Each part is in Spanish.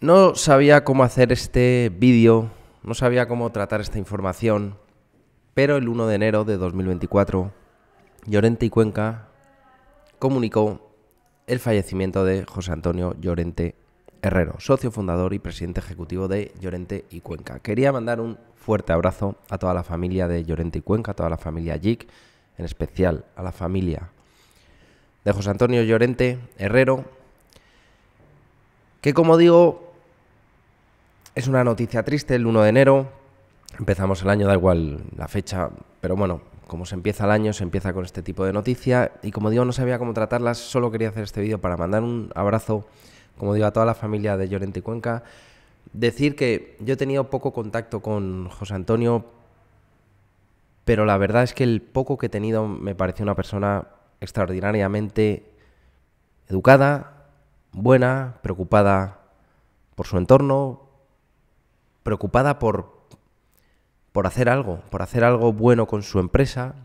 No sabía cómo hacer este vídeo, no sabía cómo tratar esta información, pero el 1 de enero de 2024, Llorente y Cuenca comunicó el fallecimiento de José Antonio Llorente Herrero, socio fundador y presidente ejecutivo de Llorente y Cuenca. Quería mandar un fuerte abrazo a toda la familia de Llorente y Cuenca, a toda la familia JIC, en especial a la familia de José Antonio Llorente Herrero, que como digo, es una noticia triste, el 1 de enero empezamos el año, da igual la fecha, pero bueno, como se empieza el año, se empieza con este tipo de noticia y como digo, no sabía cómo tratarlas, solo quería hacer este vídeo para mandar un abrazo, como digo, a toda la familia de Llorente y Cuenca. Decir que yo he tenido poco contacto con José Antonio, pero la verdad es que el poco que he tenido me pareció una persona extraordinariamente educada, buena, preocupada por su entorno, preocupada por, por hacer algo, por hacer algo bueno con su empresa,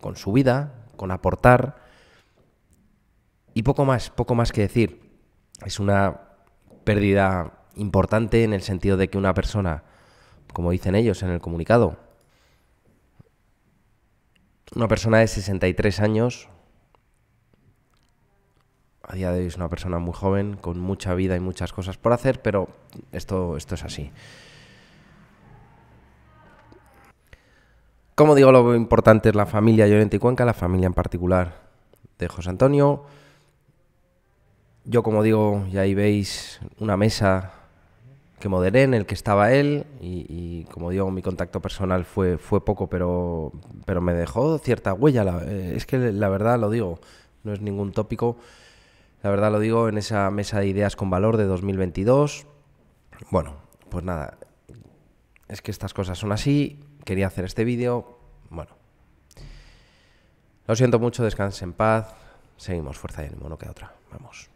con su vida, con aportar. Y poco más, poco más que decir. Es una pérdida importante en el sentido de que una persona, como dicen ellos en el comunicado, una persona de 63 años, a día de hoy es una persona muy joven, con mucha vida y muchas cosas por hacer, pero esto, esto es así. Como digo, lo importante es la familia Llorente y Cuenca, la familia en particular de José Antonio. Yo, como digo, ya ahí veis una mesa que moderé en el que estaba él y, como digo, mi contacto personal fue, fue poco, pero, pero me dejó cierta huella. Eh, es que la verdad lo digo, no es ningún tópico. La verdad lo digo en esa mesa de ideas con valor de 2022. Bueno, pues nada, es que estas cosas son así quería hacer este vídeo. Bueno. Lo siento mucho, descanse en paz. Seguimos, fuerza y ánimo, no queda otra. Vamos.